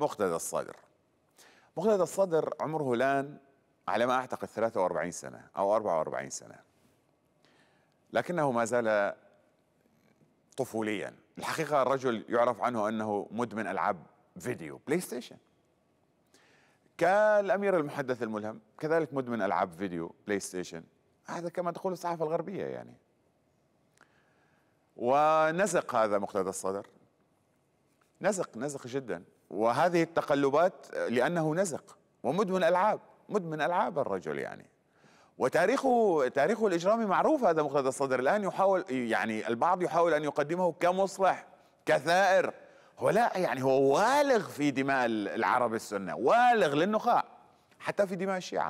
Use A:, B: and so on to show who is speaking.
A: مقتدى الصدر مقتدى الصدر عمره الآن على ما أعتقد 43 سنة أو 44 سنة لكنه ما زال طفوليا الحقيقة الرجل يعرف عنه أنه مدمن ألعاب فيديو بلاي ستيشن كالأمير المحدث الملهم كذلك مدمن ألعاب فيديو بلاي ستيشن
B: هذا كما تقول الصحافة الغربية يعني
A: ونزق هذا مقتدى الصدر نزق نزق جدا وهذه التقلبات لأنه نزق ومدمن ألعاب مدمن ألعاب الرجل يعني وتاريخه تاريخه الإجرامي معروف هذا مقتدى الصدر الآن يحاول يعني البعض يحاول أن يقدمه كمصلح كثائر هو لا يعني هو والغ في دماء العرب السنة والغ للنخاع حتى في دماء الشيعة